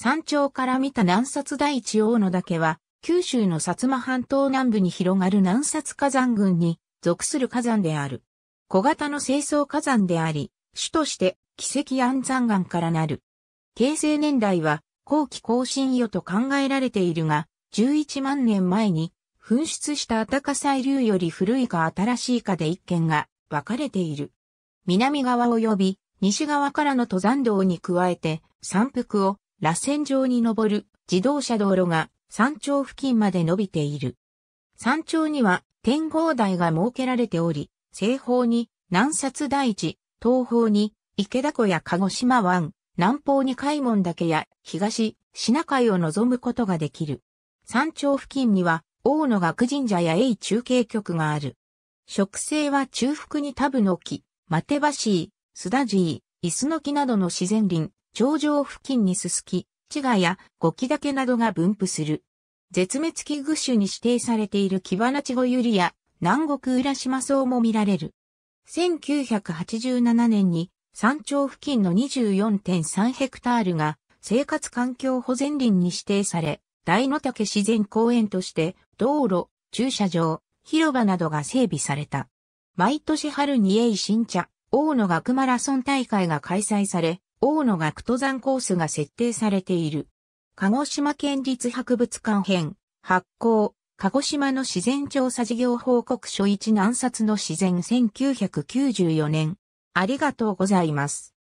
山頂から見た南札大地大野岳は、九州の薩摩半島南部に広がる南札火山群に属する火山である。小型の清掃火山であり、主として奇跡安山岩からなる。形成年代は後期更新予と考えられているが、11万年前に噴出したアタカ細流より古いか新しいかで一見が分かれている。南側及び西側からの登山道に加えて山腹を螺旋状に登る自動車道路が山頂付近まで伸びている。山頂には天候台が設けられており、西方に南札台地、東方に池田湖や鹿児島湾、南方に海門岳や東、品海を望むことができる。山頂付近には大野学神社や永中継局がある。植生は中腹にタブの木、マテバシー、スダジー、イスノキなどの自然林、頂上付近にススキ、チガやゴキダケなどが分布する。絶滅危惧種に指定されているキバナチゴユリや南国浦島草も見られる。1987年に山頂付近の24.3ヘクタールが生活環境保全林に指定され、大野岳自然公園として道路、駐車場、広場などが整備された。毎年春に栄新茶、大野学マラソン大会が開催され、大野学登山コースが設定されている。鹿児島県立博物館編、発行、鹿児島の自然調査事業報告書1南冊の自然1994年。ありがとうございます。